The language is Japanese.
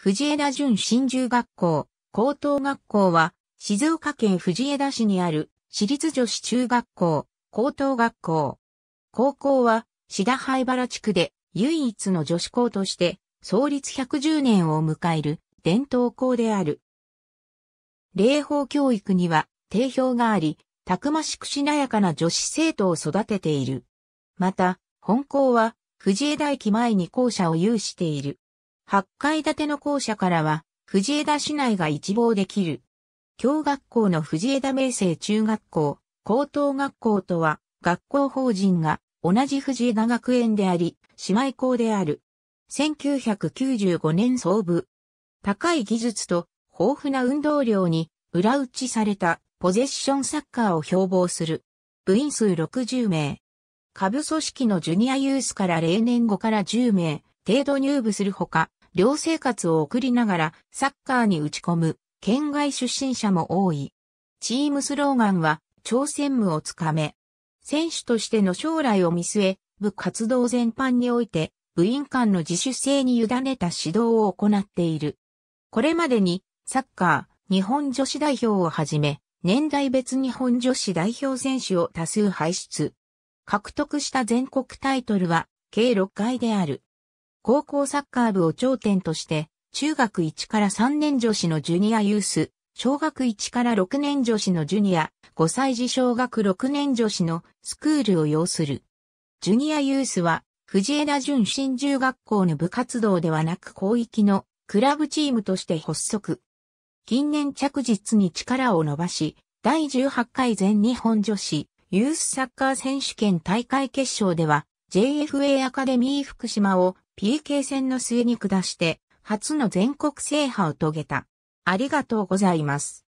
藤枝淳新中学校、高等学校は、静岡県藤枝市にある、私立女子中学校、高等学校。高校は、志田灰原地区で、唯一の女子校として、創立110年を迎える、伝統校である。霊法教育には、定評があり、たくましくしなやかな女子生徒を育てている。また、本校は、藤枝駅前に校舎を有している。8階建ての校舎からは、藤枝市内が一望できる。教学校の藤枝明星中学校、高等学校とは、学校法人が同じ藤枝学園であり、姉妹校である。1995年創部。高い技術と豊富な運動量に裏打ちされたポゼッションサッカーを標榜する。部員数60名。下部組織のジュニアユースから例年5から10名程度入部するほか、寮生活を送りながらサッカーに打ち込む県外出身者も多い。チームスローガンは朝鮮無をつかめ、選手としての将来を見据え、部活動全般において部員間の自主性に委ねた指導を行っている。これまでにサッカー、日本女子代表をはじめ、年代別日本女子代表選手を多数輩出。獲得した全国タイトルは計6回である。高校サッカー部を頂点として、中学1から3年女子のジュニアユース、小学1から6年女子のジュニア、5歳児小学6年女子のスクールを要する。ジュニアユースは、藤枝純新中学校の部活動ではなく広域のクラブチームとして発足。近年着実に力を伸ばし、第18回全日本女子ユースサッカー選手権大会決勝では、JFA アカデミー福島を PK 戦の末に下して、初の全国制覇を遂げた。ありがとうございます。